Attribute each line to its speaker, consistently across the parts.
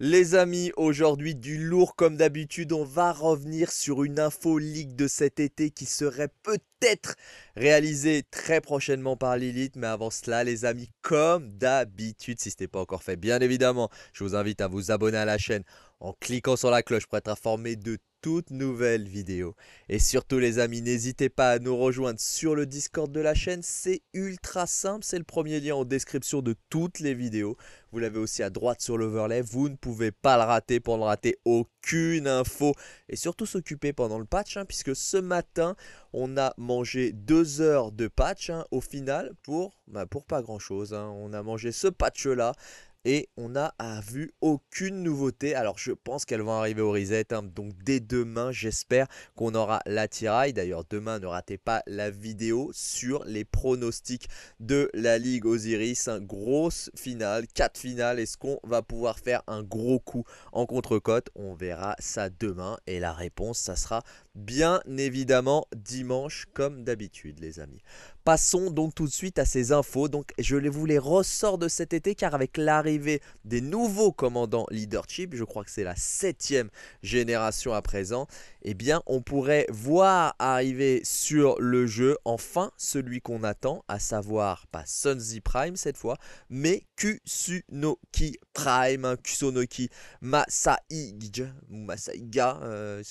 Speaker 1: les amis, aujourd'hui du lourd comme d'habitude, on va revenir sur une info ligue de cet été qui serait peut-être réalisée très prochainement par Lilith. Mais avant cela, les amis, comme d'habitude, si ce n'est pas encore fait, bien évidemment, je vous invite à vous abonner à la chaîne en cliquant sur la cloche pour être informé de toute nouvelle vidéo. Et surtout les amis, n'hésitez pas à nous rejoindre sur le Discord de la chaîne, c'est ultra simple, c'est le premier lien en description de toutes les vidéos. Vous l'avez aussi à droite sur l'overlay, vous ne pouvez pas le rater pour ne rater aucune info. Et surtout s'occuper pendant le patch, hein, puisque ce matin, on a mangé deux heures de patch hein, au final pour, bah, pour pas grand chose. Hein. On a mangé ce patch là, et on n'a vu aucune nouveauté. Alors je pense qu'elles vont arriver au reset, hein, donc dès demain j'espère qu'on aura l'attirail. D'ailleurs demain ne ratez pas la vidéo sur les pronostics de la Ligue Osiris. Hein. Grosse finale, 4 finales, est-ce qu'on va pouvoir faire un gros coup en contre côte On verra ça demain et la réponse ça sera bien évidemment dimanche comme d'habitude les amis. Passons donc tout de suite à ces infos. Donc je vous les ressors de cet été car avec l'arrivée des nouveaux commandants leadership, je crois que c'est la septième génération à présent, eh bien on pourrait voir arriver sur le jeu enfin celui qu'on attend, à savoir pas Sunzi Prime cette fois, mais Kusunoki Prime, hein, Kusunoki Masaige Masaiga, euh,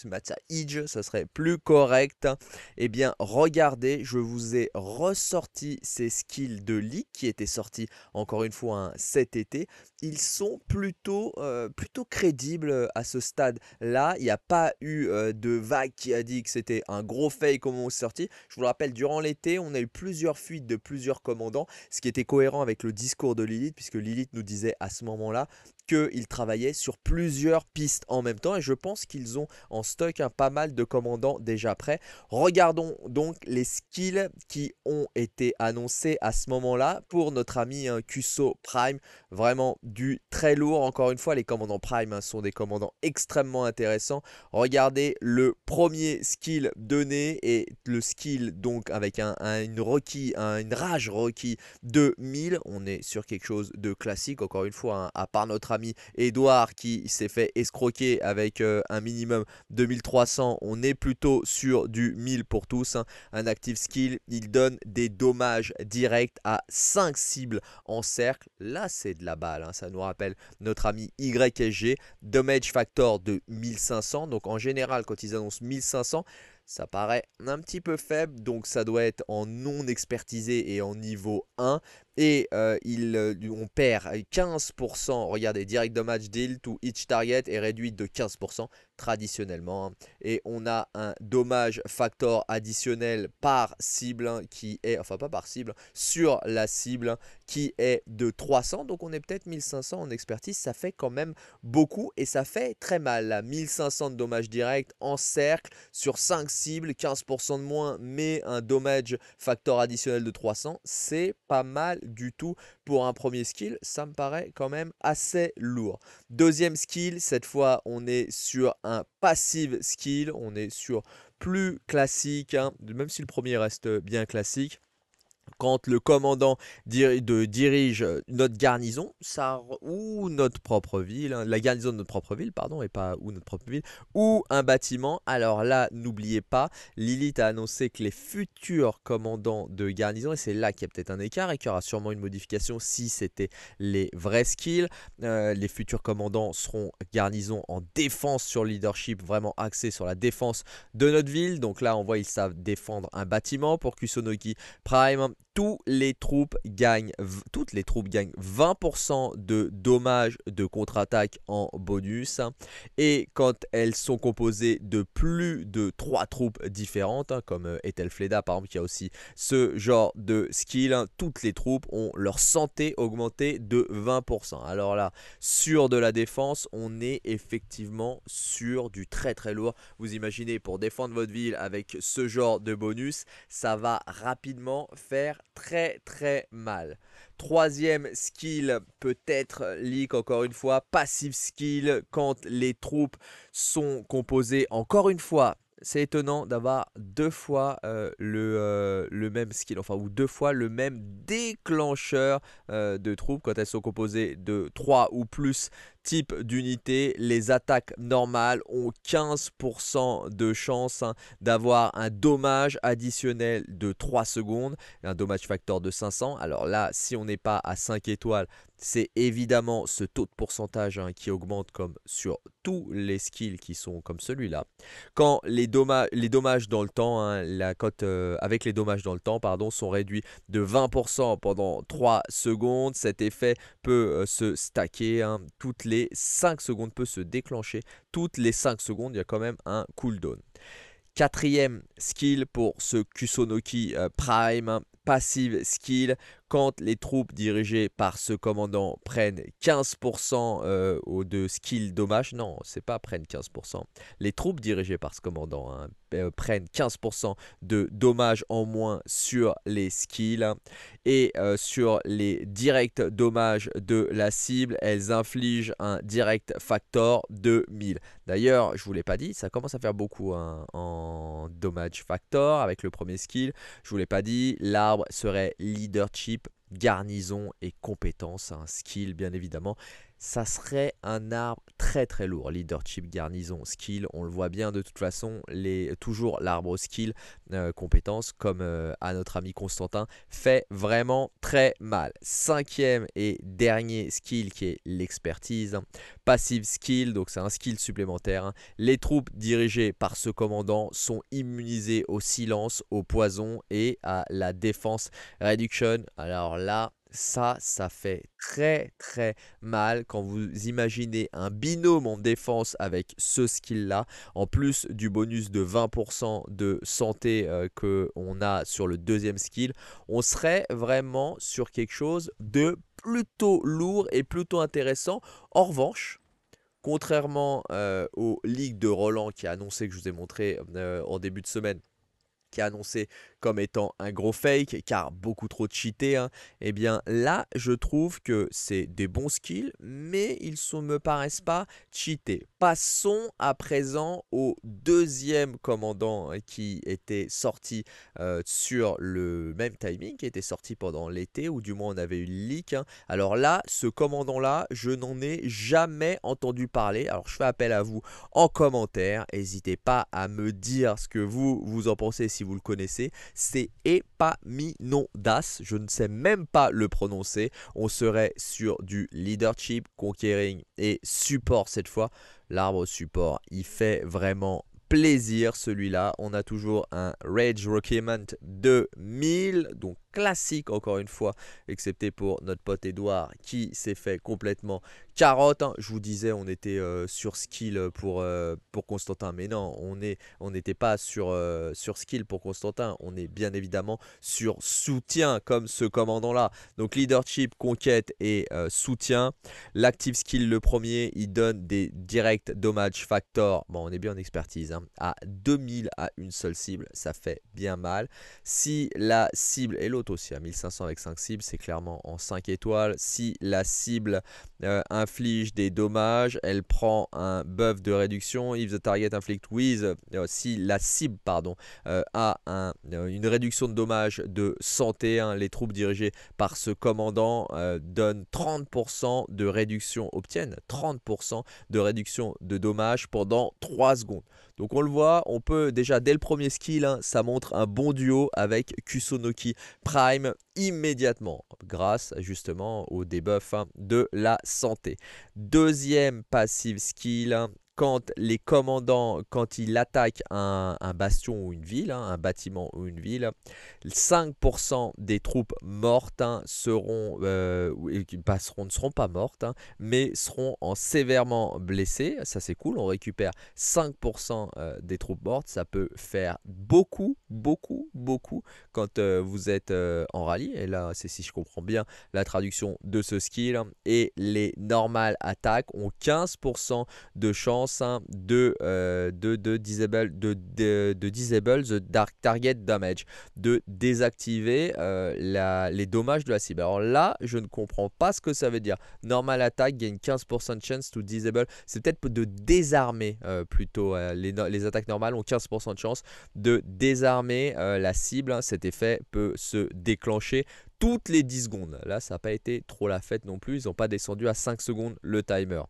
Speaker 1: ça sera plus correct, et eh bien regardez, je vous ai ressorti ces skills de lit qui étaient sortis encore une fois hein, cet été. Ils sont plutôt, euh, plutôt crédibles à ce stade-là. Il n'y a pas eu euh, de vague qui a dit que c'était un gros fail comme on sorti. Je vous le rappelle, durant l'été, on a eu plusieurs fuites de plusieurs commandants, ce qui était cohérent avec le discours de Lilith, puisque Lilith nous disait à ce moment-là qu'ils travaillaient sur plusieurs pistes en même temps et je pense qu'ils ont en stock un pas mal de commandants déjà prêts. Regardons donc les skills qui ont été annoncés à ce moment-là pour notre ami hein, Cusso Prime. Vraiment du très lourd. Encore une fois, les commandants Prime hein, sont des commandants extrêmement intéressants. Regardez le premier skill donné et le skill donc avec une requis, une rage requis de 1000. On est sur quelque chose de classique, encore une fois, hein, à part notre ami Edouard qui s'est fait escroquer avec euh, un minimum 2300. On est plutôt sur du 1000 pour tous. Hein. Un active skill, il donne des dommages directs à 5 cibles en cercle. Là, c'est de la balle. Hein. Ça nous rappelle notre ami YSG. Damage factor de 1500. Donc en général, quand ils annoncent 1500, ça paraît un petit peu faible, donc ça doit être en non expertisé et en niveau 1 et euh, il, euh, on perd 15%. Regardez, direct damage deal to each target est réduit de 15% traditionnellement. Hein. Et on a un dommage factor additionnel par cible hein, qui est, enfin pas par cible, sur la cible hein, qui est de 300. Donc on est peut-être 1500 en expertise, ça fait quand même beaucoup et ça fait très mal. 1500 de dommage direct en cercle sur 5 cibles, 15% de moins, mais un dommage factor additionnel de 300, c'est pas mal du tout pour un premier skill. Ça me paraît quand même assez lourd. Deuxième skill, cette fois on est sur un passive skill, on est sur plus classique, hein, même si le premier reste bien classique quand le commandant dirige notre garnison, ça, ou notre propre ville, hein, la garnison de notre propre ville, pardon, et pas ou notre propre ville, ou un bâtiment. Alors là, n'oubliez pas, Lilith a annoncé que les futurs commandants de garnison, et c'est là qu'il y a peut-être un écart et qu'il y aura sûrement une modification si c'était les vrais skills, euh, les futurs commandants seront garnison en défense sur leadership, vraiment axé sur la défense de notre ville. Donc là, on voit ils savent défendre un bâtiment pour Kusonoki Prime les troupes gagnent, toutes les troupes gagnent 20% de dommages de contre-attaque en bonus. Et quand elles sont composées de plus de 3 troupes différentes, hein, comme euh, Etelfleda par exemple, qui a aussi ce genre de skill, hein, toutes les troupes ont leur santé augmentée de 20%. Alors là, sur de la défense, on est effectivement sur du très très lourd. Vous imaginez, pour défendre votre ville avec ce genre de bonus, ça va rapidement faire très très mal. Troisième skill, peut-être leak encore une fois, passive skill quand les troupes sont composées encore une fois c'est étonnant d'avoir deux fois euh, le, euh, le, même skill, enfin, ou deux fois le même déclencheur euh, de troupes quand elles sont composées de trois ou plus type d'unité. Les attaques normales ont 15% de chance hein, d'avoir un dommage additionnel de 3 secondes, un dommage facteur de 500. Alors là, si on n'est pas à 5 étoiles, c'est évidemment ce taux de pourcentage hein, qui augmente comme sur tous les skills qui sont comme celui-là. Quand les dommages, les dommages, dans le temps, hein, la cote euh, avec les dommages dans le temps, pardon, sont réduits de 20% pendant 3 secondes, cet effet peut euh, se stacker. Toutes les 5 secondes peut se déclencher. Toutes les 5 secondes, il y a quand même un cooldown. Quatrième skill pour ce Kusonoki euh, Prime, hein, passive skill quand les troupes dirigées par ce commandant prennent 15% euh, de skill dommage, non, c'est pas prennent 15%. Les troupes dirigées par ce commandant hein, euh, prennent 15% de dommages en moins sur les skills hein, et euh, sur les directs dommages de la cible, elles infligent un direct factor de 1000. D'ailleurs, je vous l'ai pas dit, ça commence à faire beaucoup hein, en dommage factor avec le premier skill. Je vous l'ai pas dit, l'arbre serait leadership garnison et compétences un skill bien évidemment ça serait un arbre très très lourd. Leadership, garnison, skill, on le voit bien de toute façon, les, toujours l'arbre skill, compétences euh, compétence, comme euh, à notre ami Constantin, fait vraiment très mal. Cinquième et dernier skill qui est l'expertise. Hein. Passive skill, donc c'est un skill supplémentaire. Hein. Les troupes dirigées par ce commandant sont immunisées au silence, au poison et à la défense reduction. Alors là, ça, ça fait très très mal quand vous imaginez un binôme en défense avec ce skill-là, en plus du bonus de 20% de santé euh, que on a sur le deuxième skill, on serait vraiment sur quelque chose de plutôt lourd et plutôt intéressant. En revanche, contrairement euh, aux ligues de Roland qui a annoncé que je vous ai montré euh, en début de semaine, qui a annoncé comme étant un gros fake, car beaucoup trop cheaté, hein, eh bien là, je trouve que c'est des bons skills, mais ils ne me paraissent pas cheatés. Passons à présent au deuxième commandant hein, qui était sorti euh, sur le même timing, qui était sorti pendant l'été, ou du moins on avait eu le leak. Hein. Alors là, ce commandant-là, je n'en ai jamais entendu parler. Alors je fais appel à vous en commentaire. N'hésitez pas à me dire ce que vous, vous en pensez si vous le connaissez c'est Epaminondas. Je ne sais même pas le prononcer. On serait sur du leadership, conquering et support cette fois. L'arbre support, il fait vraiment plaisir celui-là. On a toujours un Rage Rocketment 2000, donc classique, encore une fois, excepté pour notre pote Edouard qui s'est fait complètement carotte. Hein. Je vous disais, on était euh, sur skill pour, euh, pour Constantin, mais non, on n'était on pas euh, sur, skill pour Constantin, on est bien évidemment sur soutien, comme ce commandant-là. Donc leadership, conquête et soutien. L'active skill, le premier, il donne des directs dommage factor. Bon, on est bien en expertise, hein. à 2000 à une seule cible, ça fait bien mal. Si la cible est l'autre aussi à hein. 1500 avec 5 cibles, c'est clairement en 5 étoiles. Si la cible euh, inflige des dommages, elle prend un buff de réduction. If the target inflict with, euh, si la cible pardon, euh, a une réduction de dommages de santé, les troupes dirigées par ce commandant donnent 30% de réduction, obtiennent 30% de réduction de dommages pendant 3 secondes. Donc on le voit, on peut déjà dès le premier skill, hein, ça montre un bon duo avec Kusunoki Prime immédiatement grâce justement au debuff hein, de la santé. Deuxième passive skill, hein, quand les commandants, quand ils attaquent un, bastion ou une ville, hein, un bâtiment ou une ville, 5% des troupes mortes hein, euh, seront, ne seront pas mortes, hein, mais seront en sévèrement blessées. Ça c'est cool, on récupère 5% euh, des troupes mortes. Ça peut faire beaucoup, beaucoup, beaucoup quand euh, vous êtes en rallye. Et là, c'est si je comprends bien la traduction de ce skill. Et les normales attaques ont 15% de chance de, de, de, disable, de, de, dark target damage, de désactiver euh, les dommages de la cible. Alors là, je ne comprends pas ce que ça veut dire. Normal attack gain 15% de chance to disable. C'est peut-être de désarmer euh, plutôt. Euh, les, les, attaques normales ont 15% de chance de désarmer la cible. Hein. Cet effet peut se déclencher toutes les 10 secondes. Là, ça n'a pas été trop la fête non plus. Ils n'ont pas descendu à 5 secondes le timer.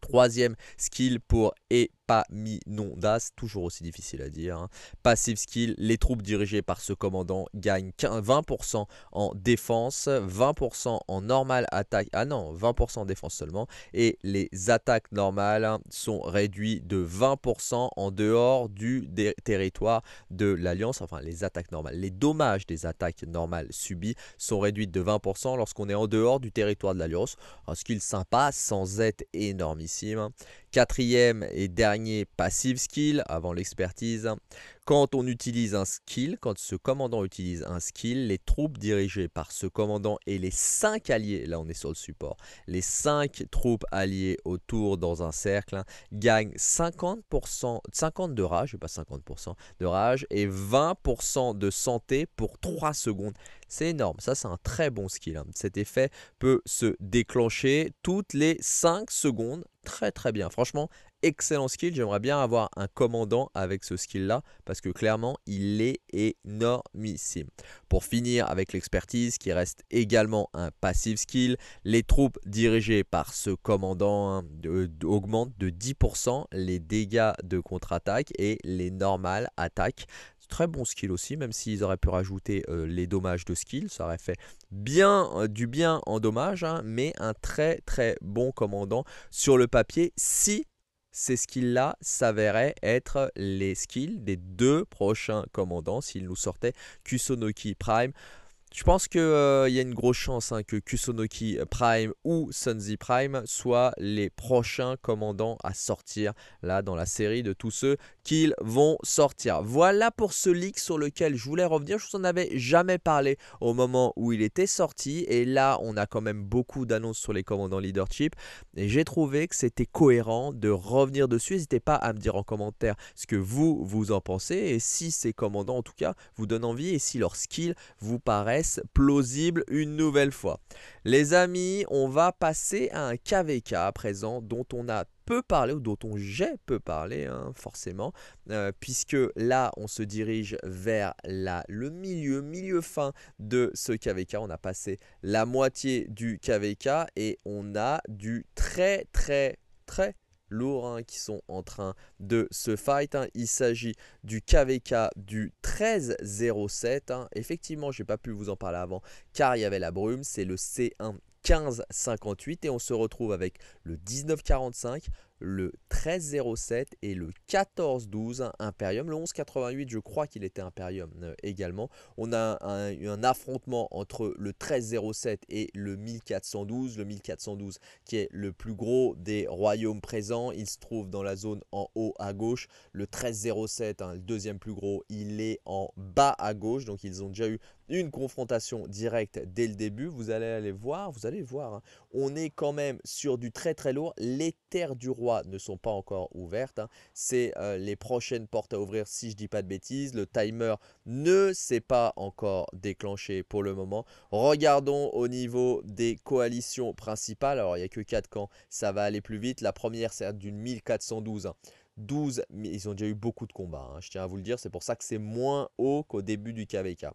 Speaker 1: Troisième skill pour et Epaminondas, toujours aussi difficile à dire. Hein. Passive skill, les troupes dirigées par ce commandant gagnent 20% en défense, 20% en normal attaque, ah non, 20% en défense seulement, et les attaques normales hein, sont réduites de 20% en dehors du territoire de l'Alliance, enfin les attaques normales. Les dommages des attaques normales subies sont réduits de 20% lorsqu'on est en dehors du territoire de l'Alliance, un skill sympa sans être énormissime. Hein. Quatrième et dernier passive skill avant l'expertise, quand on utilise un skill, quand ce commandant utilise un skill, les troupes dirigées par ce commandant et les cinq alliés, là on est sur le support, les cinq troupes alliées autour dans un cercle hein, gagnent 50%, 50 de rage, pas 50% de rage, et 20% de santé pour 3 secondes. C'est énorme, ça c'est un très bon skill. Hein. Cet effet peut se déclencher toutes les 5 secondes. Très très bien, franchement, excellent skill. J'aimerais bien avoir un commandant avec ce skill là parce que clairement, il est énormissime. Pour finir avec l'expertise qui reste également un passive skill, les troupes dirigées par ce commandant hein, augmentent de 10% les dégâts de contre-attaque et les normales attaques très bon skill aussi, même s'ils auraient pu rajouter euh, les dommages de skill, ça aurait fait bien euh, du bien en dommages, hein, mais un très très bon commandant sur le papier si ces skills-là s'avéraient être les skills des deux prochains commandants s'ils nous sortaient Kusonoki Prime je pense qu'il euh, y a une grosse chance hein, que Kusunoki Prime ou Sunzi Prime soient les prochains commandants à sortir là dans la série de tous ceux qu'ils vont sortir. Voilà pour ce leak sur lequel je voulais revenir. Je vous en avais jamais parlé au moment où il était sorti et là on a quand même beaucoup d'annonces sur les commandants leadership et j'ai trouvé que c'était cohérent de revenir dessus. N'hésitez pas à me dire en commentaire ce que vous vous en pensez et si ces commandants en tout cas vous donnent envie et si leur skill vous paraît plausible une nouvelle fois. Les amis, on va passer à un KVK à présent dont on a peu parlé, ou dont on j'ai peu parlé, hein, forcément, euh, puisque là, on se dirige vers la, le milieu, milieu fin de ce KVK. On a passé la moitié du KVK et on a du très, très, très lourds hein, qui sont en train de se fight. Hein. Il s'agit du KVK du 1307. Hein. Effectivement, je n'ai pas pu vous en parler avant car il y avait la brume. C'est le C1 58 et on se retrouve avec le 1945, le 1307 et le 1412 Imperium. Le 1188, je crois qu'il était Imperium euh, également. On a un, un, affrontement entre le 1307 et le 1412. Le 1412 qui est le plus gros des royaumes présents. Il se trouve dans la zone en haut à gauche. Le 1307, hein, le deuxième plus gros, il est en bas à gauche. Donc ils ont déjà eu une confrontation directe dès le début, vous allez aller voir, vous allez voir, hein. on est quand même sur du très très lourd, les terres du roi ne sont pas encore ouvertes, hein. c'est euh, les prochaines portes à ouvrir si je dis pas de bêtises, le timer ne s'est pas encore déclenché pour le moment. Regardons au niveau des coalitions principales, alors il n'y a que 4 camps, ça va aller plus vite, la première c'est d'une 1412. 12, hein. ils ont déjà eu beaucoup de combats, je tiens à vous le dire, c'est pour ça que c'est moins haut qu'au début du KVK.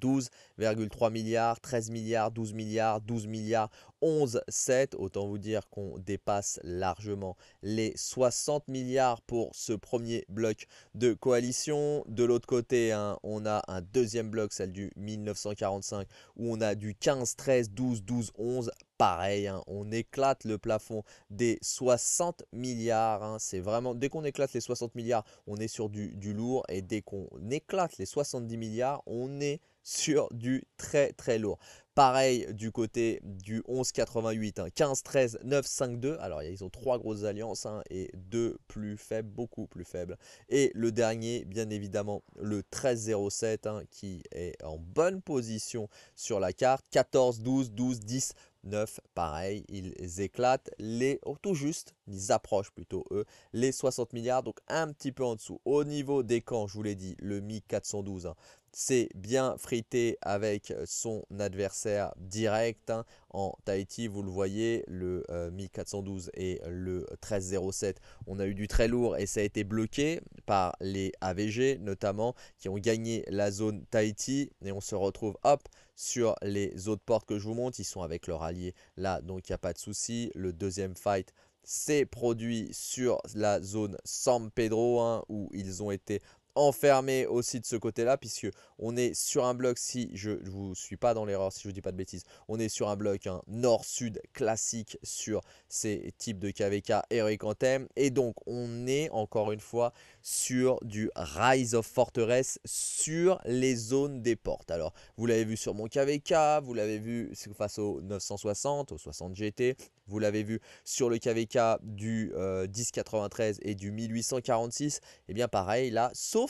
Speaker 1: 12,3 milliards, 13 milliards, 12 milliards, 12 milliards. 11-7, Autant vous dire qu'on dépasse largement les 60 milliards pour ce premier bloc de coalition. De l'autre côté, hein, on a un deuxième bloc, celle du 1945, où on a du 15, 13, 12, 12, 11 pareil, hein, on éclate le plafond des 60 milliards. Hein. c'est vraiment, dès qu'on éclate les 60 milliards, on est sur du lourd. Et dès qu'on éclate les 70 milliards, on est sur du très très lourd. Pareil du côté du 11-88, 15-13, 9-5-2. Alors ils ont trois grosses alliances hein, et deux plus faibles, beaucoup plus faibles. Et le dernier, bien évidemment, le 13-07 hein, qui est en bonne position sur la carte. 14-12, 12-10. 9, pareil, ils éclatent les, oh, tout juste, ils approchent plutôt eux, les 60 milliards, donc un petit peu en dessous. Au niveau des camps, je vous l'ai dit, le Mi 412, c'est bien frité avec euh, son adversaire direct. Hein. En Tahiti, vous le voyez, le 1412 euh, et le 1307, on a eu du très lourd et ça a été bloqué par les AVG notamment qui ont gagné la zone Tahiti et on se retrouve hop sur les autres portes que je vous montre. Ils sont avec leur allié là, donc il n'y a pas de souci. Le deuxième fight s'est produit sur la zone San Pedro hein, où ils ont été enfermé aussi de ce côté-là, puisque on est sur un bloc, si je ne vous suis pas dans l'erreur, si je ne dis pas de bêtises, on est sur un bloc un hein, nord-sud classique sur ces types de KVK et Anthem. Et donc, on est encore une fois sur du Rise of Fortress sur les zones des portes. Alors, vous l'avez vu sur mon KVK, vous l'avez vu face au 960, au 60 GT, vous l'avez vu sur le KVK du 1093 euh, et du 1846. Et eh bien pareil, là, sauf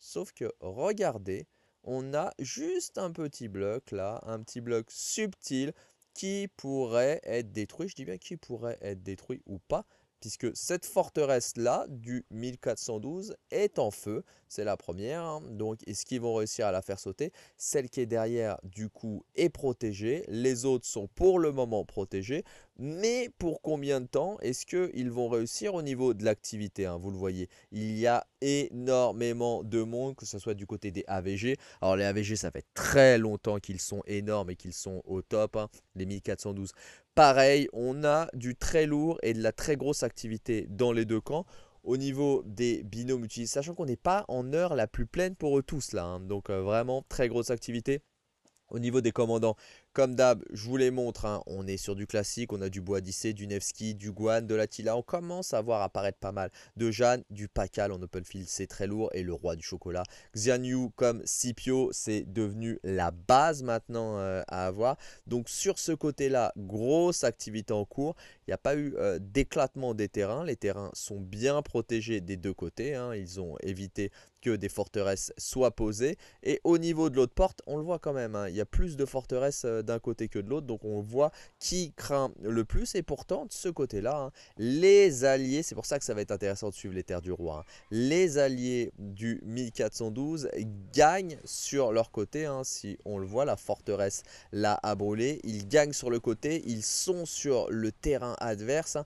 Speaker 1: Sauf, que, regardez, on a juste un petit bloc là, un petit bloc subtil qui pourrait être détruit. Je dis bien qui pourrait être détruit ou pas, puisque cette forteresse-là du 1412 est en feu, c'est la première, hein. donc est-ce qu'ils vont réussir à la faire sauter Celle qui est derrière, du coup, est protégée, les autres sont pour le moment protégés, mais pour combien de temps est-ce qu'ils vont réussir au niveau de l'activité hein, Vous le voyez, il y a énormément de monde, que ce soit du côté des AVG. Alors les AVG, ça fait très longtemps qu'ils sont énormes et qu'ils sont au top, hein, les 1412 Pareil, on a du très lourd et de la très grosse activité dans les deux camps au niveau des binômes utilisés, sachant qu'on n'est pas en heure la plus pleine pour eux tous là. Hein. Donc euh, vraiment très grosse activité. Au niveau des commandants, comme d'hab, je vous les montre, hein. on est sur du classique, on a du Boadice, du Nevsky, du Guan, de l'Attila, on commence à voir apparaître pas mal de Jeanne, du Pacal en open field, c'est très lourd, et le roi du chocolat. Xian comme Scipio, c'est devenu la base maintenant euh, à avoir. Donc sur ce côté-là, grosse activité en cours, il n'y a pas eu euh, d'éclatement des terrains, les terrains sont bien protégés des deux côtés, hein. ils ont évité que des forteresses soient posées, et au niveau de l'autre porte, on le voit quand même, hein, il y a plus de forteresses. Euh, euh, d'un côté que de l'autre. Donc on voit qui craint le plus. Et pourtant, de ce côté-là, hein, les alliés, c'est pour ça que ça va être intéressant de suivre les terres du roi, hein, les alliés du 1412 gagnent sur leur côté. Hein. si on le voit, la forteresse l'a à Ils gagnent sur le côté, ils sont sur le terrain adverse.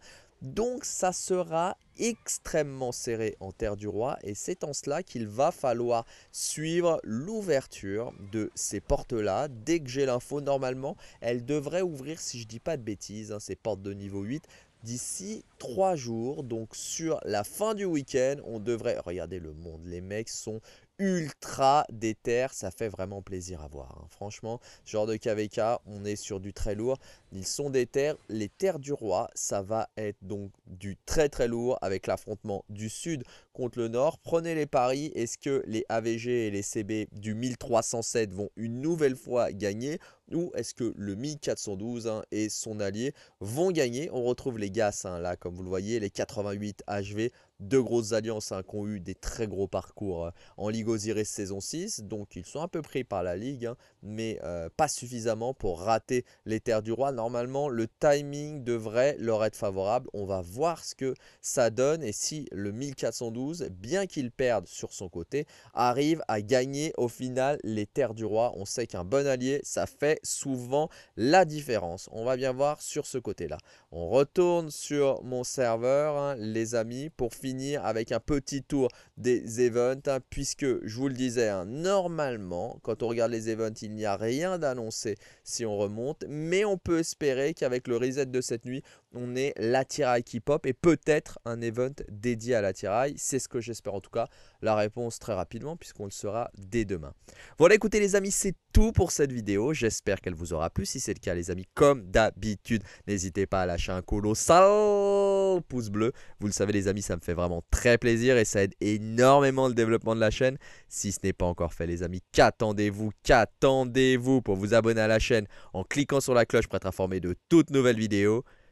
Speaker 1: Donc ça sera extrêmement serré en terre du roi et c'est en cela qu'il va falloir suivre l'ouverture de ces portes là dès que j'ai l'info normalement elle devrait ouvrir si je dis pas de bêtises hein, ces portes de niveau 8 d'ici 3 jours donc sur la fin du week-end on devrait regarder le monde les mecs sont ultra terres, ça fait vraiment plaisir à voir. Hein. Franchement, ce genre de KVK, on est sur du très lourd. Ils sont des terres, les terres du roi, ça va être donc du très très lourd avec l'affrontement du sud contre le nord. Prenez les paris, est-ce que les AVG et les CB du 1307 vont une nouvelle fois gagner ou est-ce que le 1412 hein, et son allié vont gagner On retrouve les GAS hein, là, comme vous le voyez, les 88 HV deux grosses alliances hein, qui ont eu des très gros parcours euh, en Ligue Osiris saison 6. Donc ils sont un peu pris par la Ligue, hein, mais euh, pas suffisamment pour rater les Terres du Roi. Normalement, le timing devrait leur être favorable. On va voir ce que ça donne et si le 1412, bien qu'il perde sur son côté, arrive à gagner au final les Terres du Roi. On sait qu'un bon allié, ça fait souvent la différence. On va bien voir sur ce côté-là. On retourne sur mon serveur, hein, les amis, pour finir avec un petit tour des events, hein, puisque je vous le disais, hein, normalement, quand on regarde les events, il n'y a rien d'annoncé si on remonte, mais on peut espérer qu'avec le reset de cette nuit, on ait l'attirail qui pop et peut-être un event dédié à l'attirail. C'est ce que j'espère en tout cas la réponse très rapidement puisqu'on le sera dès demain. Voilà, écoutez les amis, c'est tout pour cette vidéo. J'espère qu'elle vous aura plu. Si c'est le cas, les amis, comme d'habitude, n'hésitez pas à lâcher un colossal pouce bleu. Vous le savez, les amis, ça me fait vraiment très plaisir et ça aide énormément le développement de la chaîne. Si ce n'est pas encore fait, les amis, qu'attendez-vous Qu'attendez-vous pour vous abonner à la chaîne en cliquant sur la cloche pour être informé de toutes nouvelles vidéos